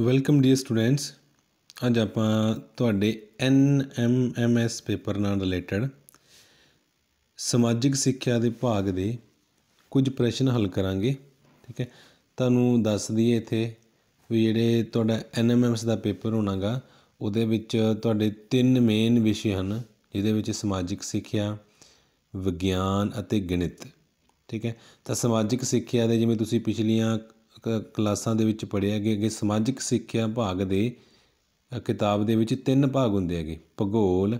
welcome dear students ਅੱਜ ਆਪਾਂ ਤੁਹਾਡੇ NMMS ਪੇਪਰ ਨਾਲ ਰਿਲੇਟਡ ਸਮਾਜਿਕ ਸਿੱਖਿਆ ਦੇ ਭਾਗ ਦੇ ਕੁਝ ਪ੍ਰਸ਼ਨ ਹੱਲ ਕਰਾਂਗੇ ਠੀਕ ਹੈ ਤੁਹਾਨੂੰ ਦੱਸ ਦਈਏ ਇੱਥੇ ਵੀ ਜਿਹੜੇ ਤੁਹਾਡਾ NMMS ਦਾ ਪੇਪਰ ਹੋਣਾਗਾ ਉਹਦੇ ਵਿੱਚ ਤੁਹਾਡੇ ਤਿੰਨ ਮੇਨ ਵਿਸ਼ੇ ਹਨ ਜਿਹਦੇ ਵਿੱਚ ਸਮਾਜਿਕ ਸਿੱਖਿਆ ਵਿਗਿਆਨ ਅਤੇ ਗਣਿਤ ਠੀਕ ਹੈ ਤਾਂ ਸਮਾਜਿਕ ਸਿੱਖਿਆ ਦੇ ਜਿਵੇਂ ਤੁਸੀਂ ਪਿਛਲੀਆਂ ਕਲਾਸਾਂ ਦੇ ਵਿੱਚ ਪੜਿਆ ਗਿਆ ਕਿ ਸਮਾਜਿਕ ਸਿੱਖਿਆ ਭਾਗ ਦੇ ਕਿਤਾਬ ਦੇ ਵਿੱਚ ਤਿੰਨ ਭਾਗ ਹੁੰਦੇ ਹੈਗੇ ਭੂਗੋਲ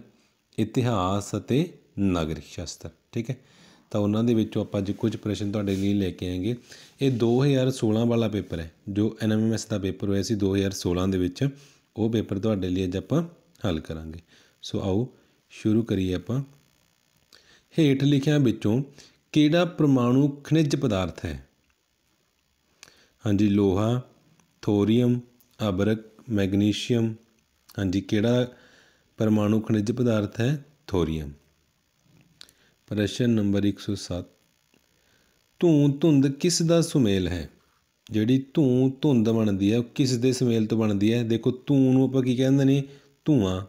ਇਤਿਹਾਸ ਅਤੇ ਨਾਗਰਿਕ ਸ਼ਾਸਤਰ ਠੀਕ ਹੈ ਤਾਂ ਉਹਨਾਂ ਦੇ ਵਿੱਚੋਂ ਆਪਾਂ ਅੱਜ ਕੁਝ ਪ੍ਰਸ਼ਨ ਤੁਹਾਡੇ ਲਈ ਲੈ ਕੇ ਆਏਗੇ ਇਹ 2016 ਵਾਲਾ ਪੇਪਰ ਹੈ ਜੋ ਐਨਐਮਐਸ ਦਾ ਪੇਪਰ ਹੋਇਆ ਸੀ 2016 ਦੇ ਵਿੱਚ ਉਹ ਪੇਪਰ ਤੁਹਾਡੇ ਲਈ ਅੱਜ ਆਪਾਂ ਹੱਲ ਕਰਾਂਗੇ ਸੋ ਆਓ ਸ਼ੁਰੂ ਕਰੀਏ ਆਪਾਂ ਹੇਠ ਲਿਖਿਆਂ ਵਿੱਚੋਂ ਕਿਹੜਾ ਪ੍ਰਮਾਣੂ ਖਣਿਜ ਪਦਾਰਥ ਹੈ ਹਾਂਜੀ ਲੋਹਾ ਥੋਰੀਅਮ ਅਬਰਕ ਮੈਗਨੀਸ਼ੀਅਮ ਹਾਂਜੀ ਕਿਹੜਾ ਪਰਮਾਣੂ ਖਣਿਜ ਪਦਾਰਥ ਹੈ ਥੋਰੀਅਮ ਪ੍ਰਸ਼ਨ ਨੰਬਰ 107 ਧੂੰ ਧੁੰਦ ਕਿਸ ਦਾ ਸੁਮੇਲ ਹੈ ਜਿਹੜੀ ਧੂੰ ਧੁੰਦ ਬਣਦੀ ਹੈ ਉਹ ਕਿਸ ਦੇ ਸੁਮੇਲ ਤੋਂ ਬਣਦੀ ਹੈ ਦੇਖੋ ਧੂੰ ਨੂੰ ਆਪਾਂ ਕੀ ਕਹਿੰਦੇ ਨੇ ਧੂਆਂ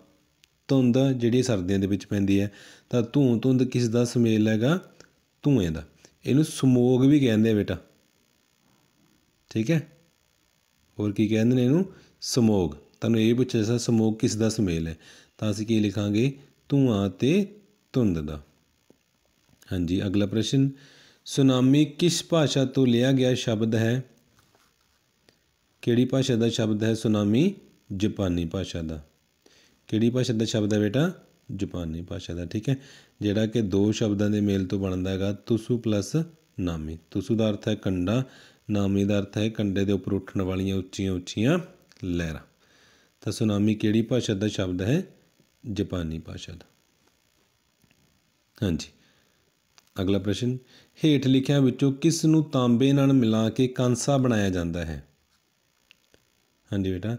ਧੁੰਦ ਜਿਹੜੀ ਸਰਦੀਆਂ ਦੇ ਵਿੱਚ ਪੈਂਦੀ ਹੈ ਤਾਂ ਧੂੰ ਧੁੰਦ ਕਿਸ ਦਾ ਸੁਮੇਲ ਹੈਗਾ ਧੂਏ ਦਾ ਇਹਨੂੰ ਸਮੋਗ ਵੀ ਕਹਿੰਦੇ ਆ ਬੇਟਾ ਠੀਕ ਹੈ ਹੋਰ ਕੀ ਕਹਿੰਦੇ ਨੇ ਇਹਨੂੰ ਸਮੋਗ ਤੁਹਾਨੂੰ ਇਹ ਪੁੱਛਿਆ ਸੀ ਸਮੋਗ ਕਿਸ ਦਾ ਸਮੇਲ ਹੈ ਤਾਂ ਅਸੀਂ ਕੀ ਲਿਖਾਂਗੇ ਧੂਆਂ ਤੇ ਧੁੰਦ ਦਾ ਹਾਂਜੀ ਅਗਲਾ ਪ੍ਰਸ਼ਨ ਸੁਨਾਮੀ ਕਿਸ ਭਾਸ਼ਾ ਤੋਂ ਲਿਆ ਗਿਆ ਸ਼ਬਦ ਹੈ ਕਿਹੜੀ ਭਾਸ਼ਾ ਦਾ ਸ਼ਬਦ ਹੈ ਸੁਨਾਮੀ ਜਾਪਾਨੀ ਭਾਸ਼ਾ ਦਾ ਕਿਹੜੀ ਭਾਸ਼ਾ ਦਾ ਸ਼ਬਦ ਹੈ ਬੇਟਾ ਜਾਪਾਨੀ ਭਾਸ਼ਾ ਦਾ ਠੀਕ ਹੈ ਜਿਹੜਾ ਕਿ ਦੋ ਸ਼ਬਦਾਂ ਦੇ ਮੇਲ ਤੋਂ ਬਣਦਾ ਹੈਗਾ ਤੁਸੂ ਪਲੱਸ ਨਾਮੀ ਤੁਸੂ ਦਾ ਅਰਥ ਹੈ ਕੰਡਾ ਨਾਮੀ ਦਾ ਅਰਥ ਹੈ ਕੰਡੇ ਦੇ ਉੱਪਰ ਉੱਠਣ ਵਾਲੀਆਂ ਉੱਚੀਆਂ ਉੱਚੀਆਂ ਲਹਿਰਾਂ ਤਾਂ ਸੁਨਾਮੀ ਕਿਹੜੀ ਭਾਸ਼ਾ ਦਾ ਸ਼ਬਦ ਹੈ ਜਾਪਾਨੀ ਭਾਸ਼ਾ ਦਾ ਹਾਂਜੀ ਅਗਲਾ ਪ੍ਰਸ਼ਨ ਹੇਠ ਲਿਖਿਆਂ ਵਿੱਚੋਂ ਕਿਸ ਨੂੰ ਤਾਂਬੇ ਨਾਲ ਮਿਲਾ ਕੇ ਕਾਂਸਾ ਬਣਾਇਆ ਜਾਂਦਾ ਹੈ ਹਾਂਜੀ ਬੇਟਾ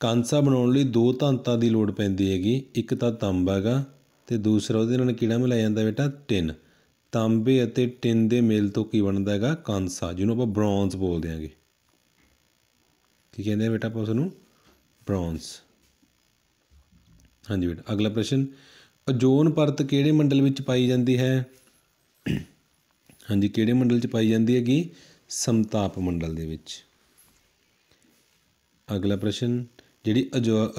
ਕਾਂਸਾ ਬਣਾਉਣ ਲਈ ਦੋ ਧਾਤਾਂ ਦੀ ਲੋੜ ਪੈਂਦੀ ਹੈਗੀ ਇੱਕ ਤਾਂ ਤਾਂਬਾ ਹੈਗਾ ਤੇ ਦੂਸਰਾ ਉਹਦੇ ਨਾਲ ਕਿਹੜਾ ਮਿਲਾਇਆ ਜਾਂਦਾ ਬੇਟਾ ਟਿਨ ਤਾਂਬੇ ਅਤੇ ਟਿਨ ਦੇ ਮੇਲ ਤੋਂ ਕੀ ਬਣਦਾ ਹੈਗਾ ਕਾਂਸਾ ਜਿਹਨੂੰ ਆਪਾਂ ਬ੍ਰੌਂਜ਼ ਬੋਲਦੇ ਹਾਂਗੇ ਕੀ ਕਹਿੰਦੇ ਆ ਬੇਟਾ ਆਪਾਂ ਉਸ ਨੂੰ ਬ੍ਰੌਂਜ਼ ਹਾਂਜੀ ਬੇਟਾ ਅਗਲਾ ਪ੍ਰਸ਼ਨ ਓਜ਼ੋਨ ਪਰਤ ਕਿਹੜੇ ਮੰਡਲ ਵਿੱਚ ਪਾਈ ਜਾਂਦੀ ਹੈ ਹਾਂਜੀ ਕਿਹੜੇ ਮੰਡਲ 'ਚ ਪਾਈ ਜਾਂਦੀ ਹੈਗੀ ਸਮਤਾਪ ਮੰਡਲ ਦੇ ਵਿੱਚ ਅਗਲਾ ਪ੍ਰਸ਼ਨ ਜਿਹੜੀ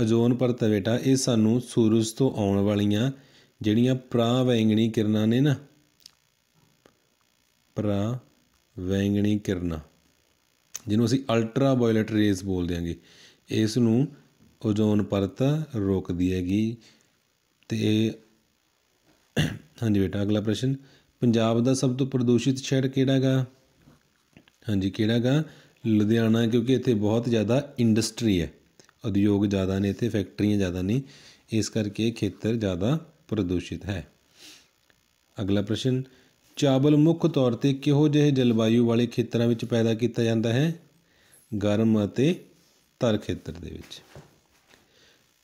ਓਜ਼ੋਨ ਪਰਤ ਹੈ ਬੇਟਾ ਇਹ ਸਾਨੂੰ ਸੂਰਜ ਤੋਂ ਆਉਣ ਵਾਲੀਆਂ ਜਿਹੜੀਆਂ ਪ੍ਰਾਵੈਂਗਣੀ ਕਿਰਨਾਂ ਨੇ ਨਾ ਪਰਾ ਵੈਂਗਣੀ ਕਿਰਨਾਂ ਜਿਹਨੂੰ ਅਸੀਂ ਅਲਟਰਾ ਵਾਇਲਟ ਰੇਸ ਬੋਲਦੇ ਹਾਂਗੇ ਇਸ ਨੂੰ ਓਜ਼ੋਨ ਪਰਤ ਰੋਕਦੀ ਹੈਗੀ ਤੇ ਹਾਂਜੀ ਬੇਟਾ ਅਗਲਾ ਪ੍ਰਸ਼ਨ ਪੰਜਾਬ ਦਾ ਸਭ ਤੋਂ ਪ੍ਰਦੂਸ਼ਿਤ ਸ਼ਹਿਰ ਕਿਹੜਾਗਾ ਹਾਂਜੀ ਕਿਹੜਾਗਾ ਲੁਧਿਆਣਾ ਕਿਉਂਕਿ ਇੱਥੇ ਬਹੁਤ ਜ਼ਿਆਦਾ ਇੰਡਸਟਰੀ ਹੈ ਉਦਯੋਗ ਜ਼ਿਆਦਾ ਨੇ ਇੱਥੇ ਫੈਕਟਰੀਆਂ ਜ਼ਿਆਦਾ ਨੇ ਇਸ ਕਰਕੇ ਖੇਤਰ ਜ਼ਿਆਦਾ ਪ੍ਰਦੂਸ਼ਿਤ ਹੈ ਅਗਲਾ ਪ੍ਰਸ਼ਨ ਚਾਵਲ ਮੁੱਖ ਤੌਰ ਤੇ ਕਿਹੋ ਜਿਹੇ ਜਲਵਾਯੂ ਵਾਲੇ ਖੇਤਰਾਂ ਵਿੱਚ ਪੈਦਾ ਕੀਤਾ ਜਾਂਦਾ ਹੈ ਗਰਮ ਅਤੇ ਤਰ ਖੇਤਰ ਦੇ ਵਿੱਚ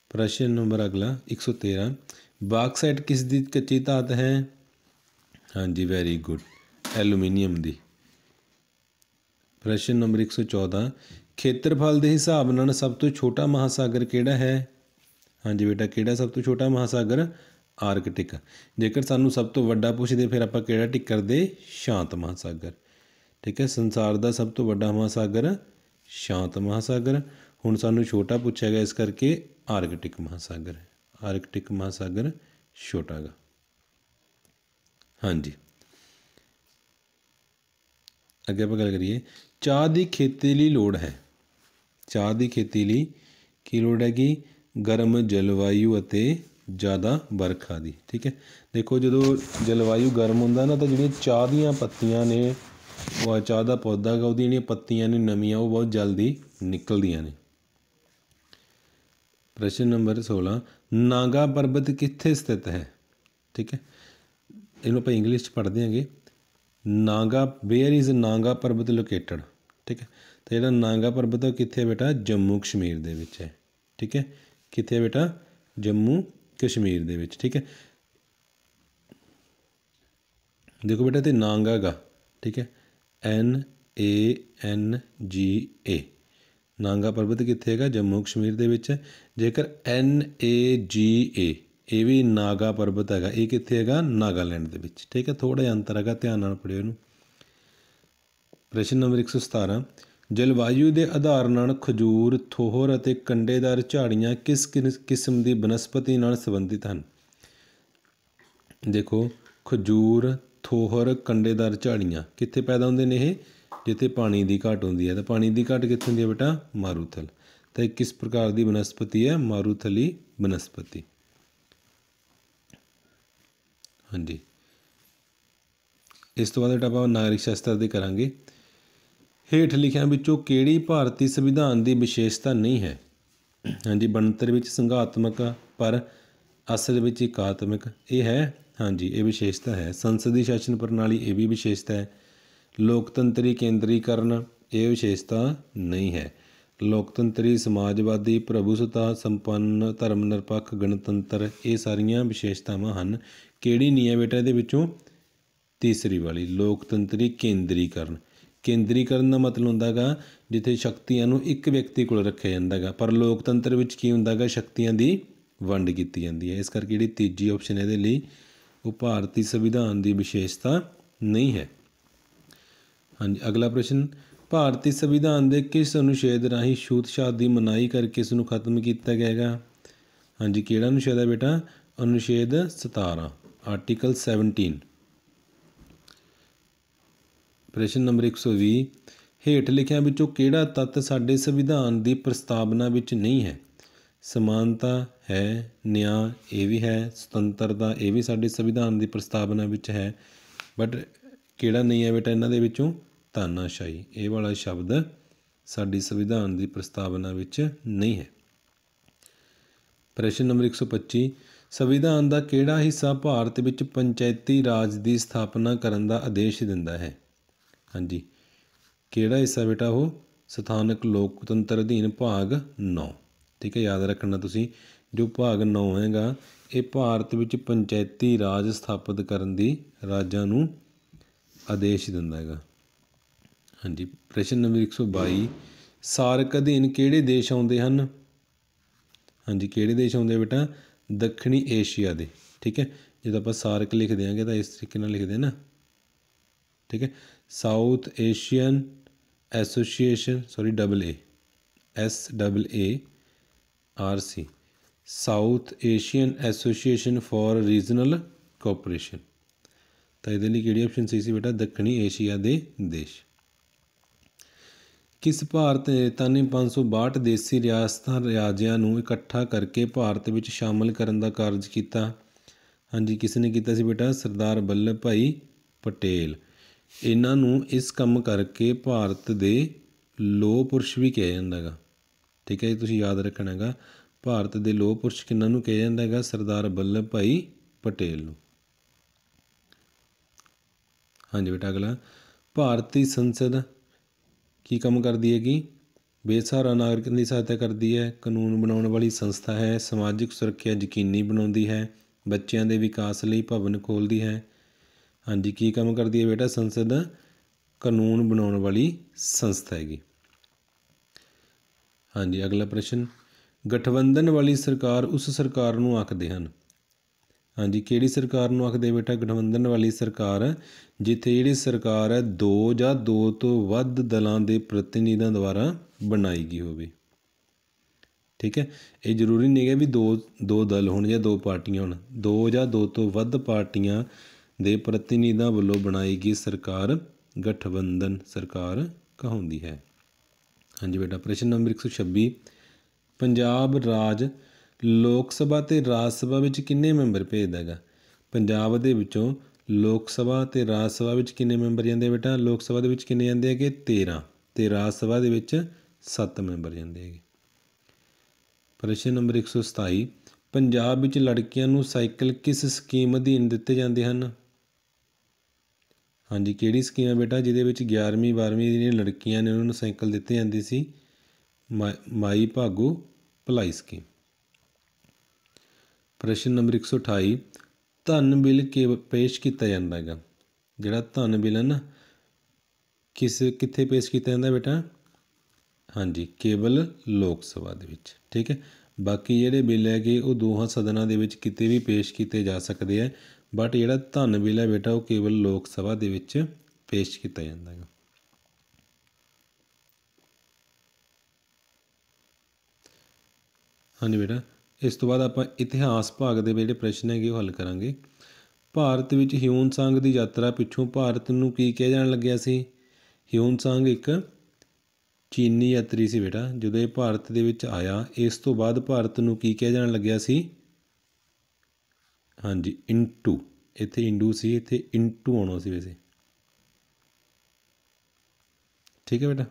ਪ੍ਰਸ਼ਨ ਨੰਬਰ ਅਗਲਾ 113 ਬਾਕਸਾਈਟ ਕਿਸ ਦੀ ਕੱਚੀ ਧਾਤ ਹੈ ਹਾਂਜੀ ਵੈਰੀ ਗੁੱਡ ਐਲੂਮੀਨੀਅਮ ਦੀ ਪ੍ਰਸ਼ਨ ਨੰਬਰ 114 ਖੇਤਰਫਲ ਦੇ ਹਿਸਾਬ ਨਾਲ ਸਭ ਤੋਂ ਛੋਟਾ ਮਹਾਸਾਗਰ ਕਿਹੜਾ ਹੈ ਹਾਂਜੀ ਬੇਟਾ ਕਿਹੜਾ ਸਭ ਤੋਂ ਛੋਟਾ ਮਹਾਸਾਗਰ ਆਰਕਟਿਕ ਜੇਕਰ ਸਾਨੂੰ ਸਭ ਤੋਂ ਵੱਡਾ ਪੁੱਛਦੇ ਫਿਰ ਆਪਾਂ ਕਿਹੜਾ ਟਿੱਕਰ ਕਰਦੇ ਸ਼ਾਂਤ ਮਹਾਸਾਗਰ ਠੀਕ ਹੈ ਸੰਸਾਰ ਦਾ ਸਭ ਤੋਂ ਵੱਡਾ ਮਹਾਸਾਗਰ ਸ਼ਾਂਤ ਮਹਾਸਾਗਰ ਹੁਣ ਸਾਨੂੰ ਛੋਟਾ ਪੁੱਛਿਆ ਗਿਆ ਇਸ ਕਰਕੇ ਆਰਕਟਿਕ ਮਹਾਸਾਗਰ ਆਰਕਟਿਕ ਮਹਾਸਾਗਰ ਛੋਟਾਗਾ ਹਾਂਜੀ ਅੱਗੇ ਆਪਾਂ ਗੱਲ ਕਰੀਏ ਚਾਹ ਦੀ ਖੇਤੀ ਲਈ ਲੋੜ ਹੈ ਚਾਹ ਦੀ ਖੇਤੀ ਲਈ ਕੀ ਲੋੜ ਹੈ ਕਿ ਗਰਮ ਜਲਵਾਯੂ ਅਤੇ ਜ਼ਿਆਦਾ ਵਰਖਾ ਦੀ ਠੀਕ ਹੈ ਦੇਖੋ ਜਦੋਂ ਜਲਵਾਯੂ ਗਰਮ ਹੁੰਦਾ ਨਾ ਤਾਂ ਜਿਹੜੀਆਂ ਚਾਹ ਦੀਆਂ ਪੱਤੀਆਂ ਨੇ ਉਹ ਚਾਹ ਦਾ ਪੌਦਾ ਹੈ ਉਹਦੀਆਂ ਜਿਹੜੀਆਂ ਪੱਤੀਆਂ ਨੇ ਨਵੀਆਂ ਉਹ ਬਹੁਤ ਜਲਦੀ ਨਿਕਲਦੀਆਂ ਨੇ ਪ੍ਰਸ਼ਨ ਨੰਬਰ 16 ਨਾਗਾ ਪਰਬਤ ਕਿੱਥੇ ਸਥਿਤ ਹੈ ਠੀਕ ਹੈ ਇਹਨੂੰ ਆਪਾਂ ਇੰਗਲਿਸ਼ ਚ ਪੜ੍ਹਦੇ ਹਾਂਗੇ ਨਾਗਾ ਵੇਅਰ ਇਜ਼ ਨਾਗਾ ਪਰਬਤ ਲੋਕੇਟਡ ਠੀਕ ਹੈ ਤਾਂ ਜਿਹੜਾ ਨਾਗਾ ਪਰਬਤ ਉਹ ਕਿੱਥੇ ਬੇਟਾ ਜੰਮੂ ਕਸ਼ਮੀਰ ਦੇ ਵਿੱਚ ਹੈ ਠੀਕ ਹੈ ਕਿੱਥੇ ਬੇਟਾ ਜੰਮੂ ਕਸ਼ਮੀਰ ਦੇ ਵਿੱਚ ਠੀਕ ਹੈ ਦੇਖੋ ਬੇਟਾ ਤੇ ਨਾਂਗਾਗਾ ਠੀਕ ਹੈ ਐਨ ਏ ਐਨ ਜੀ ਏ ਨਾਂਗਾ ਪਰਬਤ ਕਿੱਥੇ ਹੈਗਾ ਜੰਮੂ ਕਸ਼ਮੀਰ ਦੇ ਵਿੱਚ ਜੇਕਰ ਐਨ ਏ ਜੀ ਏ ਇਹ ਵੀ ਨਾਗਾ ਪਰਬਤ ਹੈਗਾ ਇਹ ਕਿੱਥੇ ਹੈਗਾ ਨਾਗਾਲੈਂਡ ਦੇ ਵਿੱਚ ਠੀਕ ਹੈ ਥੋੜਾ ਜਿਹਾ ਅੰਤਰ ਹੈਗਾ ਧਿਆਨ ਨਾਲ ਪੜਿਓ ਇਹਨੂੰ ਪ੍ਰਸ਼ਨ ਨੰਬਰ 117 ਜਲਵਾਯੂ ਦੇ ਆਧਾਰ ਨਾਲ ਖਜੂਰ, ਥੋਹਰ ਅਤੇ ਕੰਡੇਦਾਰ ਝਾੜੀਆਂ ਕਿਸ ਕਿਸਮ ਦੀ ਬਨਸਪਤੀ ਨਾਲ ਸੰਬੰਧਿਤ ਹਨ ਦੇਖੋ ਖਜੂਰ, ਥੋਹਰ, ਕੰਡੇਦਾਰ ਝਾੜੀਆਂ ਕਿੱਥੇ ਪੈਦਾ ਹੁੰਦੇ ਨੇ ਇਹ ਜਿੱਥੇ ਪਾਣੀ ਦੀ ਘਾਟ ਹੁੰਦੀ ਹੈ ਤਾਂ ਪਾਣੀ ਦੀ ਘਾਟ ਕਿੱਥੇ ਹੁੰਦੀ ਹੈ ਬੇਟਾ ਮਾਰੂਥਲ ਤਾਂ ਇਹ ਕਿਸ ਪ੍ਰਕਾਰ ਦੀ ਬਨਸਪਤੀ ਹੈ ਮਾਰੂਥਲੀ ਬਨਸਪਤੀ ਹਾਂਜੀ ਇਸ ਤੋਂ ਬਾਅਦ ਆਪਾਂ ਨਾਗਰਿਕ ਸ਼ਾਸਤਰ ਦੇ ਕਰਾਂਗੇ ਹੇਠ ਲਿਖਿਆਂ ਵਿੱਚੋਂ ਕਿਹੜੀ ਭਾਰਤੀ ਸੰਵਿਧਾਨ ਦੀ ਵਿਸ਼ੇਸ਼ਤਾ ਨਹੀਂ ਹੈ ਹਾਂਜੀ ਬਣਤਰ ਵਿੱਚ ਸੰਘਾਤਮਕ ਪਰ ਅਸਲ ਵਿੱਚ ਇਕਾਤਮਕ ਇਹ ਹੈ ਹਾਂਜੀ ਇਹ ਵਿਸ਼ੇਸ਼ਤਾ ਹੈ ਸੰਸਦੀ ਸ਼ਾਸਨ ਪ੍ਰਣਾਲੀ ਇਹ ਵੀ ਵਿਸ਼ੇਸ਼ਤਾ ਹੈ ਲੋਕਤੰਤਰੀ ਕੇਂਦਰੀਕਰਨ ਇਹ ਵਿਸ਼ੇਸ਼ਤਾ ਨਹੀਂ ਹੈ ਲੋਕਤੰਤਰੀ ਸਮਾਜਵਾਦੀ ਪ੍ਰਭੂਸਤਾ ਸੰਪੰਨ ਧਰਮ ਨਿਰਪੱਖ ਗਣਤੰਤਰ ਇਹ ਸਾਰੀਆਂ ਵਿਸ਼ੇਸ਼ਤਾਵਾਂ ਹਨ ਕਿਹੜੀ ਨਹੀਂ ਹੈ ਬੇਟਾ ਇਹਦੇ ਵਿੱਚੋਂ ਤੀਸਰੀ ਵਾਲੀ ਲੋਕਤੰਤਰੀ ਕੇਂਦਰੀਕਰਨ ਕੇਂਦਰੀਕਰਨ ਦਾ ਮਤਲਬ ਹੁੰਦਾਗਾ ਜਿੱਥੇ ਸ਼ਕਤੀਆਂ ਨੂੰ ਇੱਕ ਵਿਅਕਤੀ ਕੋਲ ਰੱਖਿਆ ਜਾਂਦਾਗਾ ਪਰ ਲੋਕਤੰਤਰ ਵਿੱਚ ਕੀ ਹੁੰਦਾਗਾ ਸ਼ਕਤੀਆਂ ਦੀ ਵੰਡ ਕੀਤੀ ਜਾਂਦੀ ਹੈ ਇਸ ਕਰਕੇ ਜਿਹੜੀ ਤੀਜੀ ਆਪਸ਼ਨ ਇਹਦੇ ਲਈ ਉਹ ਭਾਰਤੀ ਸੰਵਿਧਾਨ ਦੀ ਵਿਸ਼ੇਸ਼ਤਾ ਨਹੀਂ ਹੈ ਹਾਂਜੀ ਅਗਲਾ ਪ੍ਰਸ਼ਨ ਭਾਰਤੀ ਸੰਵਿਧਾਨ ਦੇ ਕਿਸ ਅਨੁਛੇਦ ਰਾਹੀਂ ਛੂਤਛਾਤ ਦੀ ਮਨਾਈ ਕਰਕੇ ਇਸ ਨੂੰ ਖਤਮ ਕੀਤਾ ਗਿਆ ਹੈਗਾ ਹਾਂਜੀ ਕਿਹੜਾ ਅਨੁਛੇਦ ਹੈ ਬੇਟਾ ਅਨੁਛੇਦ 17 ਆਰਟੀਕਲ 17 ਪ੍ਰਸ਼ਨ ਨੰਬਰ 120 ਹੇਠ ਲਿਖਿਆਂ ਵਿੱਚੋਂ ਕਿਹੜਾ ਤੱਤ ਸਾਡੇ ਸੰਵਿਧਾਨ ਦੀ ਪ੍ਰਸਤਾਵਨਾ ਵਿੱਚ ਨਹੀਂ ਹੈ ਸਮਾਨਤਾ ਹੈ ਨਿਆਂ ਇਹ ਵੀ ਹੈ ਸੁਤੰਤਰਤਾ ਇਹ ਵੀ ਸਾਡੇ ਸੰਵਿਧਾਨ ਦੀ ਪ੍ਰਸਤਾਵਨਾ ਵਿੱਚ ਹੈ ਬਟ ਕਿਹੜਾ ਨਹੀਂ ਹੈ ਬੇਟਾ ਇਹਨਾਂ ਦੇ ਵਿੱਚੋਂ ਤਾਨਾਸ਼ਾਹੀ ਇਹ ਵਾਲਾ ਸ਼ਬਦ ਸਾਡੀ ਸੰਵਿਧਾਨ ਦੀ ਪ੍ਰਸਤਾਵਨਾ ਵਿੱਚ ਨਹੀਂ ਹੈ ਪ੍ਰਸ਼ਨ ਨੰਬਰ 125 ਸੰਵਿਧਾਨ ਦਾ ਕਿਹੜਾ ਹਿੱਸਾ ਭਾਰਤ ਵਿੱਚ ਪੰਚਾਇਤੀ ਰਾਜ ਦੀ ਸਥਾਪਨਾ ਕਰਨ ਦਾ ਆਦੇਸ਼ ਦਿੰਦਾ ਹੈ ਹਾਂਜੀ ਕਿਹੜਾ ਹਿੱਸਾ ਬੇਟਾ ਉਹ ਸਥਾਨਕ ਲੋਕਤੰਤਰ ਅਧੀਨ ਭਾਗ 9 ਠੀਕ ਹੈ ਯਾਦ ਰੱਖਣਾ ਤੁਸੀਂ ਜੋ ਭਾਗ 9 ਹੈਗਾ ਇਹ ਭਾਰਤ ਵਿੱਚ ਪੰਚਾਇਤੀ ਰਾਜ ਸਥਾਪਿਤ ਕਰਨ ਦੀ ਰਾਜਾਂ ਨੂੰ ਆਦੇਸ਼ ਦਿੰਦਾ ਹੈਗਾ ਹਾਂਜੀ ਪ੍ਰਸ਼ਨ ਨੰਬਰ 122 ਸਾਰਕ ਅਧੀਨ ਕਿਹੜੇ ਦੇਸ਼ ਆਉਂਦੇ ਹਨ ਹਾਂਜੀ ਕਿਹੜੇ ਦੇਸ਼ ਆਉਂਦੇ ਬੇਟਾ ਦੱਖਣੀ ਏਸ਼ੀਆ ਦੇ ਠੀਕ ਹੈ ਜਦੋਂ ਆਪਾਂ ਸਾਰਕ ਲਿਖ ਆਂਗੇ ਤਾਂ ਇਸ ਤਰੀਕੇ ਨਾਲ ਲਿਖਦੇ ਨਾ ਠੀਕ ਹੈ south Asian association sorry double A S double A R C south Asian association for regional cooperation ਤਾਂ ਇਹਦੇ ਲਈ ਕਿਹੜੀ ਆਪਸ਼ਨ ਸੀ ਸੀ ਬੇਟਾ ਦੱਖਣੀ ਏਸ਼ੀਆ ਦੇ ਦੇਸ਼ ਕਿਸ ਭਾਰਤ ਨੇਤਾ ਨੇ 562 ਦੇਸੀ ਰਿਆਸਤਾਂ ਰਾਜਿਆਂ ਨੂੰ ਇਕੱਠਾ ਕਰਕੇ ਭਾਰਤ ਵਿੱਚ ਸ਼ਾਮਲ ਕਰਨ ਦਾ ਕਾਰਜ ਕੀਤਾ ਹਾਂਜੀ ਕਿਸ ਨੇ ਕੀਤਾ ਸੀ ਬੇਟਾ ਸਰਦਾਰ ਵੱਲਭ ਭਾਈ ਪਟੇਲ ਇਹਨਾਂ ਨੂੰ ਇਸ ਕੰਮ ਕਰਕੇ ਭਾਰਤ ਦੇ ਲੋਹ ਪੁਰਸ਼ ਵੀ ਕਿਹਾ ਜਾਂਦਾ ਹੈਗਾ ਠੀਕ ਹੈ ਤੁਸੀਂ ਯਾਦ ਰੱਖਣਾ ਹੈਗਾ ਭਾਰਤ ਦੇ ਲੋਹ ਪੁਰਸ਼ ਕਿਹਨਾਂ ਨੂੰ ਕਿਹਾ ਜਾਂਦਾ ਹੈਗਾ ਸਰਦਾਰ ਵੱਲਭ ਭਾਈ ਪਟੇਲ ਨੂੰ ਹਾਂਜੀ ਬੇਟਾ ਅਗਲਾ ਭਾਰਤੀ ਸੰਸਦ ਕੀ ਕੰਮ ਕਰਦੀ ਹੈਗੀ ਬੇਸਹਾਰਾ ਨਾਗਰਿਕਾਂ ਦੀ ਸਹਾਇਤਾ ਕਰਦੀ ਹੈ ਕਾਨੂੰਨ ਬਣਾਉਣ ਵਾਲੀ ਸੰਸਥਾ ਹੈ ਸਮਾਜਿਕ ਸੁਰੱਖਿਆ ਯਕੀਨੀ ਬਣਾਉਂਦੀ ਹੈ ਬੱਚਿਆਂ ਦੇ ਵਿਕਾਸ ਲਈ ਭਵਨ ਖੋਲਦੀ ਹੈ ਹਾਂਜੀ ਕੀ ਕੰਮ ਕਰਦੀ ਹੈ ਬੇਟਾ ਸੰਸਦ ਕਾਨੂੰਨ ਬਣਾਉਣ ਵਾਲੀ ਸੰਸਥਾ ਹੈਗੀ ਹਾਂਜੀ ਅਗਲਾ ਪ੍ਰਸ਼ਨ ਗਠਬੰਧਨ ਵਾਲੀ ਸਰਕਾਰ ਉਸ ਸਰਕਾਰ ਨੂੰ ਆਖਦੇ ਹਨ ਹਾਂਜੀ ਕਿਹੜੀ ਸਰਕਾਰ ਨੂੰ ਆਖਦੇ ਬੇਟਾ ਗਠਬੰਧਨ ਵਾਲੀ ਸਰਕਾਰ ਜਿੱਥੇ ਜਿਹੜੀ ਸਰਕਾਰ ਹੈ ਦੋ ਜਾਂ ਦੋ ਤੋਂ ਵੱਧ ਦਲਾਂ ਦੇ ਪ੍ਰਤੀਨਿਧਾਂ ਦੁਆਰਾ ਬਣਾਈ ਗਈ ਹੋਵੇ ਠੀਕ ਹੈ ਇਹ ਜ਼ਰੂਰੀ ਨਹੀਂ ਹੈ ਵੀ ਦੋ ਦੋ ਦਲ ਹੋਣ ਜਾਂ ਦੋ ਪਾਰਟੀਆਂ ਹੋਣ ਦੋ ਜਾਂ ਦੋ ਤੋਂ ਵੱਧ ਪਾਰਟੀਆਂ ਦੇ ਪ੍ਰਤੀਨਿਧਾਂ ਵੱਲੋਂ ਬਣਾਈ ਗਈ ਸਰਕਾਰ ਗਠਬੰਧਨ ਸਰਕਾਰ ਕਹਾਉਂਦੀ ਹੈ ਹਾਂਜੀ ਬੇਟਾ ਪ੍ਰਸ਼ਨ ਨੰਬਰ 126 ਪੰਜਾਬ ਰਾਜ ਲੋਕ ਸਭਾ ਤੇ ਰਾਜ ਸਭਾ ਵਿੱਚ ਕਿੰਨੇ ਮੈਂਬਰ ਭੇਜਦਾ ਹੈਗਾ ਪੰਜਾਬ ਦੇ ਵਿੱਚੋਂ ਲੋਕ ਸਭਾ ਤੇ ਰਾਜ ਸਭਾ ਵਿੱਚ ਕਿੰਨੇ ਮੈਂਬਰ ਜਾਂਦੇ ਬੇਟਾ ਲੋਕ ਸਭਾ ਦੇ ਵਿੱਚ ਕਿੰਨੇ ਜਾਂਦੇ ਹੈਗੇ 13 ਤੇ ਰਾਜ ਸਭਾ ਦੇ ਵਿੱਚ 7 ਮੈਂਬਰ ਜਾਂਦੇ ਹੈਗੇ ਪ੍ਰਸ਼ਨ ਨੰਬਰ 127 ਪੰਜਾਬ ਵਿੱਚ ਲੜਕੀਆਂ ਨੂੰ ਸਾਈਕਲ ਕਿਸ ਸਕੀਮ ਅਧੀਨ ਦਿੱਤੇ ਜਾਂਦੇ ਹਨ ਹਾਂਜੀ ਕਿਹੜੀ ਸਕੀਮ ਹੈ ਬੇਟਾ ਜਿਹਦੇ ਵਿੱਚ 11ਵੀਂ 12ਵੀਂ ਦੀਆਂ ਲੜਕੀਆਂ ਨੇ ਉਹਨਾਂ ਨੂੰ ਸਾਈਕਲ ਦਿੱਤੇ ਜਾਂਦੇ ਸੀ ਮਾਈ ਭਾਗੂ ਭਲਾਈ ਸਕੀਮ ਪ੍ਰਸ਼ਨ ਨੰਬਰ 128 ਧਨ ਬਿੱਲ ਕੇ ਪੇਸ਼ ਕੀਤਾ ਜਾਂਦਾ ਹੈਗਾ ਜਿਹੜਾ ਧਨ ਬਿੱਲ ਹੈ ਨਾ ਕਿਸ ਕਿੱਥੇ ਪੇਸ਼ ਕੀਤਾ ਜਾਂਦਾ ਬੇਟਾ ਹਾਂਜੀ ਕੇਵਲ ਲੋਕ ਸਭਾ ਦੇ ਵਿੱਚ ਠੀਕ ਹੈ ਬਾਕੀ ਜਿਹੜੇ ਬਿੱਲ ਹੈਗੇ ਉਹ ਦੋਹਾਂ ਸਦਨਾਂ ਦੇ ਵਿੱਚ ਕਿਤੇ ਵੀ ਪੇਸ਼ ਕੀਤੇ ਜਾ ਸਕਦੇ ਆ ਬਟ ਜਿਹੜਾ ਧਨ ਹੈ ਬੇਟਾ ਉਹ ਕੇਵਲ ਲੋਕ ਸਭਾ ਦੇ ਵਿੱਚ ਪੇਸ਼ ਕੀਤਾ ਜਾਂਦਾ ਹੈ ਹਾਂਜੀ ਬੇਟਾ ਇਸ ਤੋਂ ਬਾਅਦ ਆਪਾਂ ਇਤਿਹਾਸ ਭਾਗ ਦੇ ਜਿਹੜੇ ਪ੍ਰਸ਼ਨ ਹੈਗੇ ਉਹ ਹੱਲ ਕਰਾਂਗੇ ਭਾਰਤ ਵਿੱਚ ਹਿਊਨ ਸੰਗ ਦੀ ਯਾਤਰਾ ਪਿੱਛੋਂ ਭਾਰਤ ਨੂੰ ਕੀ ਕਿਹਾ ਜਾਣ ਲੱਗਿਆ ਸੀ ਹਿਊਨ ਸੰਗ ਇੱਕ ਚੀਨੀ ਯਾਤਰੀ ਸੀ ਬੇਟਾ ਜਦੋਂ ਇਹ ਭਾਰਤ ਦੇ ਵਿੱਚ ਆਇਆ ਇਸ ਤੋਂ ਬਾਅਦ ਭਾਰਤ ਨੂੰ ਕੀ ਕਿਹਾ ਜਾਣ ਲੱਗਿਆ ਸੀ ਹਾਂਜੀ ਇੰਟੂ ਇੱਥੇ ਇੰਡੂ ਸੀ ਇੱਥੇ ਇੰਟੂ ਆਉਣਾ ਸੀ ਵੈਸੇ ਠੀਕ ਹੈ ਬੇਟਾ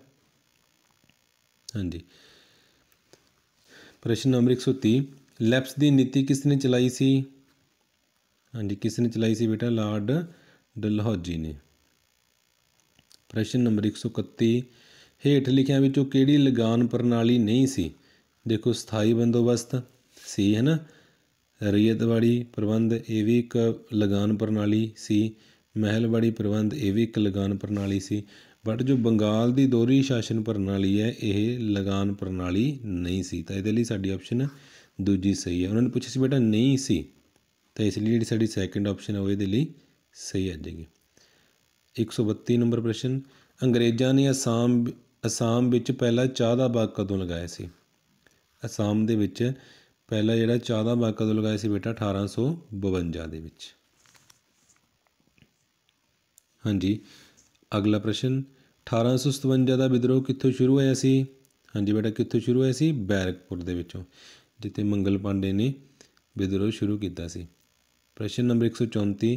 ਹਾਂਜੀ ਪ੍ਰਸ਼ਨ ਨੰਬਰ 130 ਲੈਪਸ ਦੀ ਨੀਤੀ ਕਿਸ ਨੇ ਚਲਾਈ ਸੀ ਹਾਂਜੀ ਕਿਸ ਨੇ ਚਲਾਈ ਸੀ ਬੇਟਾ ਲਾਰਡ ਡਲਹੌਜੀ ਨੇ ਪ੍ਰਸ਼ਨ ਨੰਬਰ 131 ਹੇਠ ਲਿਖਿਆਂ ਵਿੱਚੋਂ ਕਿਹੜੀ ਲਗਾਨ ਪ੍ਰਣਾਲੀ ਨਹੀਂ ਸੀ ਦੇਖੋ ਸਥਾਈ ਬੰਦੋਬਸਤ ਸੀ ਹੈ ਨਾ ਰਈਅਤਵਾੜੀ ਪ੍ਰਬੰਧ ਇਹ ਵੀ ਇੱਕ ਲਗਾਨ ਪ੍ਰਣਾਲੀ ਸੀ ਮਹਿਲਵਾੜੀ ਪ੍ਰਬੰਧ ਇਹ ਵੀ ਇੱਕ ਲਗਾਨ ਪ੍ਰਣਾਲੀ ਸੀ ਬਟ ਜੋ ਬੰਗਾਲ ਦੀ ਦੋਰੀ ਸ਼ਾਸਨ ਪ੍ਰਣਾਲੀ ਹੈ ਇਹ ਲਗਾਨ ਪ੍ਰਣਾਲੀ ਨਹੀਂ ਸੀ ਤਾਂ ਇਹਦੇ ਲਈ ਸਾਡੀ ਆਪਸ਼ਨ ਦੂਜੀ ਸਹੀ ਹੈ ਉਹਨਾਂ ਨੇ ਪੁੱਛਿਆ ਸੀ ਬੇਟਾ ਨਹੀਂ ਸੀ ਤਾਂ ਇਸ ਲਈ ਜਿਹੜੀ ਸਾਡੀ ਸੈਕੰਡ ਆਪਸ਼ਨ ਹੈ ਉਹ ਇਹਦੇ ਲਈ ਸਹੀ ਆ ਜਾਏਗੀ 132 ਨੰਬਰ ਪ੍ਰਸ਼ਨ ਅੰਗਰੇਜ਼ਾਂ ਨੇ ਅਸਾਮ ਅਸਾਮ ਵਿੱਚ ਪਹਿਲਾ ਚਾਹ ਦਾ ਬਾਗ ਕਦੋਂ ਲਗਾਇਆ ਸੀ ਅਸਾਮ ਦੇ ਵਿੱਚ ਪਹਿਲਾ ਜਿਹੜਾ ਚਾਹ ਦਾ ਮੱਗ ਕਦੋਂ ਲਗਾਇਆ ਸੀ ਬੇਟਾ 1852 ਦੇ ਵਿੱਚ ਹਾਂਜੀ ਅਗਲਾ ਪ੍ਰਸ਼ਨ 1857 ਦਾ ਵਿਦਰੋਹ ਕਿੱਥੋਂ ਸ਼ੁਰੂ ਹੋਇਆ ਸੀ ਹਾਂਜੀ ਬੇਟਾ ਕਿੱਥੋਂ ਸ਼ੁਰੂ ਹੋਇਆ ਸੀ ਬੈਰਕਪੁਰ ਦੇ ਵਿੱਚੋਂ ਜਿੱਥੇ ਮੰਗਲ ਪਾਂਡੇ ਨੇ ਵਿਦਰੋਹ ਸ਼ੁਰੂ ਕੀਤਾ ਸੀ ਪ੍ਰਸ਼ਨ ਨੰਬਰ 134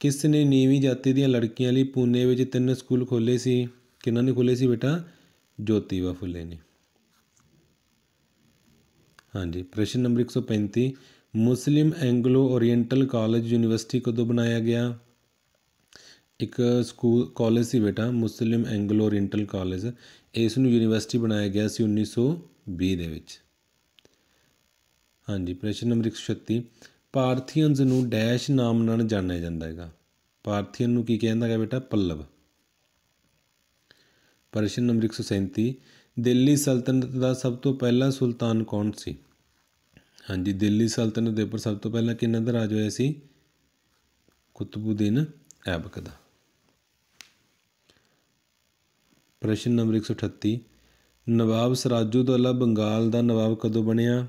ਕਿਸ ਨੇ ਨੀਵੀਂ ਜਾਤੀ ਦੀਆਂ ਲੜਕੀਆਂ ਲਈ ਪੂਨੇ ਵਿੱਚ ਤਿੰਨ ਸਕੂਲ ਖੋਲੇ ਸੀ ਕਿਹਨਾਂ ਨੇ ਖੋਲੇ ਸੀ ਬੇਟਾ ਜੋਤੀਵਾ ਫੁੱਲੇ ਨੇ ਹਾਂਜੀ ਪ੍ਰਸ਼ਨ number 135 Muslim Anglo oriental college university ਕਦੋਂ ਬਣਾਇਆ ਗਿਆ ਇੱਕ ਸਕੂਲ ਕਾਲਜ ਸੀ ਬੇਟਾ ਮੁਸਲਿਮ ਐਂਗਲੋ ਓਰੀਐਂਟਲ ਕਾਲਜ ਇਸ ਨੂੰ ਯੂਨੀਵਰਸਿਟੀ ਬਣਾਇਆ ਗਿਆ ਸੀ 1920 ਦੇ ਵਿੱਚ ਹਾਂਜੀ ਪ੍ਰਸ਼ਨ ਨੰਬਰ 136 ਪਾਰਥੀਅਨਸ ਨੂੰ ਡੈਸ਼ ਨਾਮ ਨਾਲ ਜਾਣਿਆ ਜਾਂਦਾ ਹੈਗਾ ਪਾਰਥੀਅਨ ਨੂੰ ਕੀ ਕਹਿੰਦਾ ਹੈਗਾ ਬੇਟਾ ਪੱਲਵ ਪ੍ਰਸ਼ਨ ਨੰਬਰ 137 ਦਿੱਲੀ ਸਲਤਨਤ ਦਾ ਸਭ ਤੋਂ ਪਹਿਲਾ ਸੁਲਤਾਨ ਕੌਣ ਸੀ ਹਾਂਜੀ ਦਿੱਲੀ ਸਲਤਨਤ ਦੇ ਉੱਪਰ ਸਭ ਤੋਂ ਪਹਿਲਾਂ ਕਿੰਨਾ ਦਾ ਰਾਜ ਹੋਇਆ ਸੀ ਕੁਤਬੁਦੀਨ ਐਬਕ ਦਾ ਪ੍ਰਸ਼ਨ ਨੰਬਰ 138 ਨਵਾਬ ਸਰਾਜੂਦੌਲਾ ਬੰਗਾਲ ਦਾ ਨਵਾਬ ਕਦੋਂ ਬਣਿਆ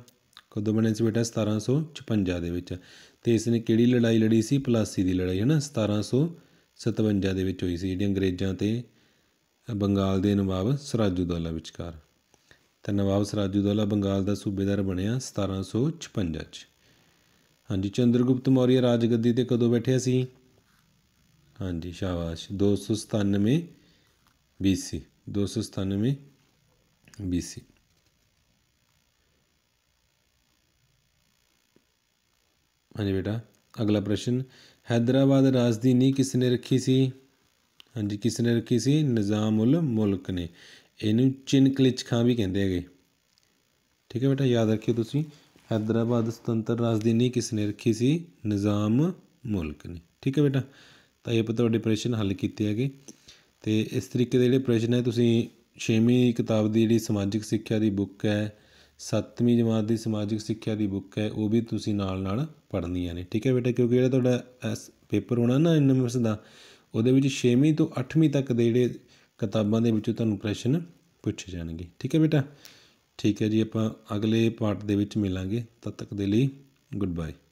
ਕਦੋਂ ਬਣਿਆ ਸੀ ਬੇਟਾ 1756 ਦੇ ਵਿੱਚ ਤੇ ਇਸ ਨੇ ਕਿਹੜੀ ਲੜਾਈ ਲੜੀ ਸੀ ਪਲਾਸੀ ਦੀ ਲੜਾਈ ਹੈ ਨਾ 1757 ਦੇ ਵਿੱਚ ਹੋਈ ਸੀ ਜਿਹੜੀ ਅੰਗਰੇਜ਼ਾਂ ਤੇ ਬੰਗਾਲ ਦੇ ਨਵਾਬ ਸਰਾਜੂਦੌਲਾ ਵਿਚਕਾਰ ਤੇ ਨਵਾਬ ਸਰਾਜੂਦੌਲਾ ਬੰਗਾਲ ਦਾ ਸੂਬੇਦਾਰ ਬਣਿਆ 1756 ਚ ਹਾਂਜੀ ਚੰਦਰਗੁਪਤ ਮੌਰੀਆ ਰਾਜਗੱਦੀ ਤੇ ਕਦੋਂ ਬੈਠਿਆ ਸੀ ਹਾਂਜੀ ਸ਼ਾਬਾਸ਼ 297 BC 297 BC ਹਾਂਜੀ ਬੇਟਾ ਅਗਲਾ ਪ੍ਰਸ਼ਨ ਹైదరాబాద్ ਰਾਜਧਾਨੀ ਕਿਸ ਨੇ ਰੱਖੀ ਸੀ ਹਾਂਜੀ ਕਿਸ ਨੇ ਰੱਖੀ ਸੀ ਨਿਜ਼ਾਮੁਲ ਮੁਲਕ ਨੇ ਇਹਨੂੰ ਚਿਨ ਖਾਂ ਵੀ ਕਹਿੰਦੇ ਹੈਗੇ ਠੀਕ ਹੈ ਬੇਟਾ ਯਾਦ ਰੱਖਿਓ ਤੁਸੀਂ ਹైదరాబాద్ ਸੁਤੰਤਰ ਰਾਜਧਾਨੀ ਕਿਸ ਨੇ ਰੱਖੀ ਸੀ ਨਿਜ਼ਾਮ ਮੁਲਕ ਨੇ ਠੀਕ ਹੈ ਬੇਟਾ ਤਾਂ ਇਹ ਤੁਹਾਡੇ ਪ੍ਰਸ਼ਨ ਹੱਲ ਕੀਤੇ ਹੈਗੇ ਤੇ ਇਸ ਤਰੀਕੇ ਦੇ ਜਿਹੜੇ ਪ੍ਰਸ਼ਨ ਹੈ ਤੁਸੀਂ 6ਵੀਂ ਕਿਤਾਬ ਦੀ ਜਿਹੜੀ ਸਮਾਜਿਕ ਸਿੱਖਿਆ ਦੀ ਬੁੱਕ ਹੈ 7ਵੀਂ ਜਮਾਤ ਦੀ ਸਮਾਜਿਕ ਸਿੱਖਿਆ ਦੀ ਬੁੱਕ ਹੈ ਉਹ ਵੀ ਤੁਸੀਂ ਨਾਲ ਨਾਲ ਪੜ੍ਹਨੀਆਂ ਨੇ ਠੀਕ ਹੈ ਬੇਟਾ ਕਿਉਂਕਿ ਜਿਹੜਾ ਤੁਹਾਡਾ ਪੇਪਰ ਹੋਣਾ ਨਾ ਐਨਐਮਐਸ ਦਾ ਉਹਦੇ ਵਿੱਚ 6ਵੀਂ ਤੋਂ 8ਵੀਂ ਤੱਕ ਦੇ ਜਿਹੜੇ ਕਿਤਾਬਾਂ ਦੇ ਵਿੱਚੋਂ ਤੁਹਾਨੂੰ ਪ੍ਰਸ਼ਨ ਪੁੱਛੇ ਜਾਣਗੇ ਠੀਕ ਹੈ ਬੇਟਾ ਠੀਕ ਹੈ ਜੀ ਆਪਾਂ ਅਗਲੇ ਪਾਰਟ ਦੇ ਵਿੱਚ ਮਿਲਾਂਗੇ ਤਦ ਤੱਕ ਦੇ ਲਈ ਗੁੱਡ ਬਾਏ